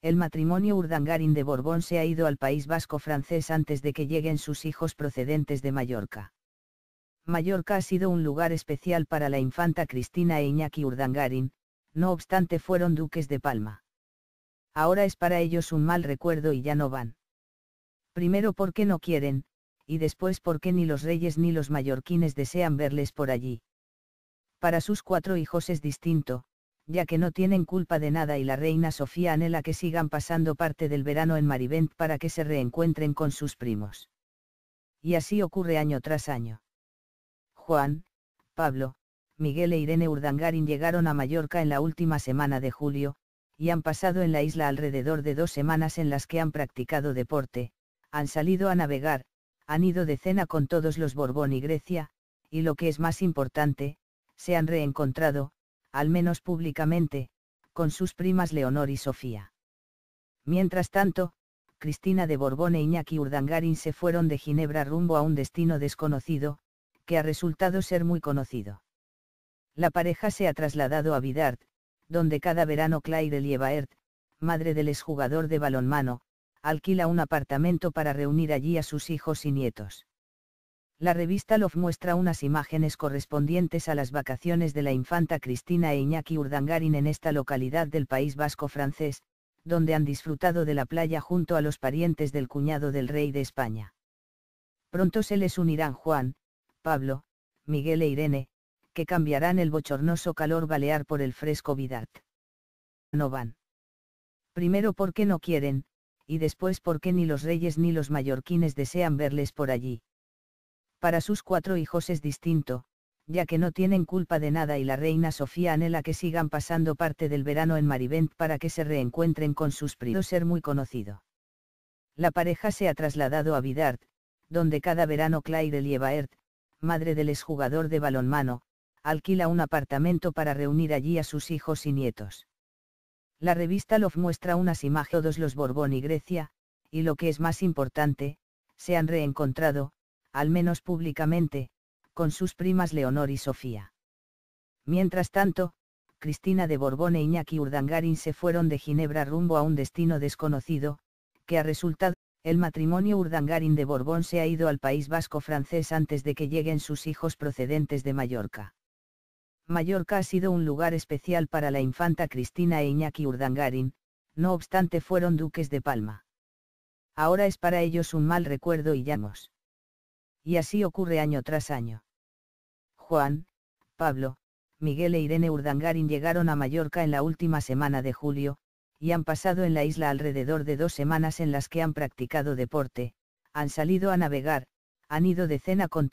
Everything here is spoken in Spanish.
El matrimonio Urdangarin de Borbón se ha ido al país vasco francés antes de que lleguen sus hijos procedentes de Mallorca. Mallorca ha sido un lugar especial para la infanta Cristina e Iñaki Urdangarín, no obstante fueron duques de Palma. Ahora es para ellos un mal recuerdo y ya no van. Primero porque no quieren, y después porque ni los reyes ni los mallorquines desean verles por allí. Para sus cuatro hijos es distinto, ya que no tienen culpa de nada y la reina Sofía anhela que sigan pasando parte del verano en Marivent para que se reencuentren con sus primos. Y así ocurre año tras año. Juan, Pablo, Miguel e Irene Urdangarin llegaron a Mallorca en la última semana de julio, y han pasado en la isla alrededor de dos semanas en las que han practicado deporte, han salido a navegar, han ido de cena con todos los Borbón y Grecia, y lo que es más importante, se han reencontrado, al menos públicamente, con sus primas Leonor y Sofía. Mientras tanto, Cristina de Borbón e Iñaki Urdangarin se fueron de Ginebra rumbo a un destino desconocido, que ha resultado ser muy conocido. La pareja se ha trasladado a Vidart, donde cada verano Claire Liebaert, madre del exjugador de balonmano, alquila un apartamento para reunir allí a sus hijos y nietos. La revista Love muestra unas imágenes correspondientes a las vacaciones de la infanta Cristina e Iñaki Urdangarin en esta localidad del País Vasco francés, donde han disfrutado de la playa junto a los parientes del cuñado del rey de España. Pronto se les unirán Juan, Pablo, Miguel e Irene, que cambiarán el bochornoso calor balear por el fresco Vidat. No van. Primero porque no quieren, y después porque ni los reyes ni los mallorquines desean verles por allí. Para sus cuatro hijos es distinto, ya que no tienen culpa de nada y la reina Sofía anhela que sigan pasando parte del verano en Marivent para que se reencuentren con sus primos ser muy conocido. La pareja se ha trasladado a Vidart, donde cada verano Claire Lievaert, madre del exjugador de balonmano, alquila un apartamento para reunir allí a sus hijos y nietos. La revista Love muestra unas imágenes de los Borbón y Grecia, y lo que es más importante, se han reencontrado, al menos públicamente, con sus primas Leonor y Sofía. Mientras tanto, Cristina de Borbón e Iñaki Urdangarin se fueron de Ginebra rumbo a un destino desconocido, que ha resultado, el matrimonio Urdangarin de Borbón se ha ido al país vasco francés antes de que lleguen sus hijos procedentes de Mallorca. Mallorca ha sido un lugar especial para la infanta Cristina e Iñaki Urdangarin, no obstante fueron duques de Palma. Ahora es para ellos un mal recuerdo y llamos y así ocurre año tras año. Juan, Pablo, Miguel e Irene Urdangarin llegaron a Mallorca en la última semana de julio, y han pasado en la isla alrededor de dos semanas en las que han practicado deporte, han salido a navegar, han ido de cena con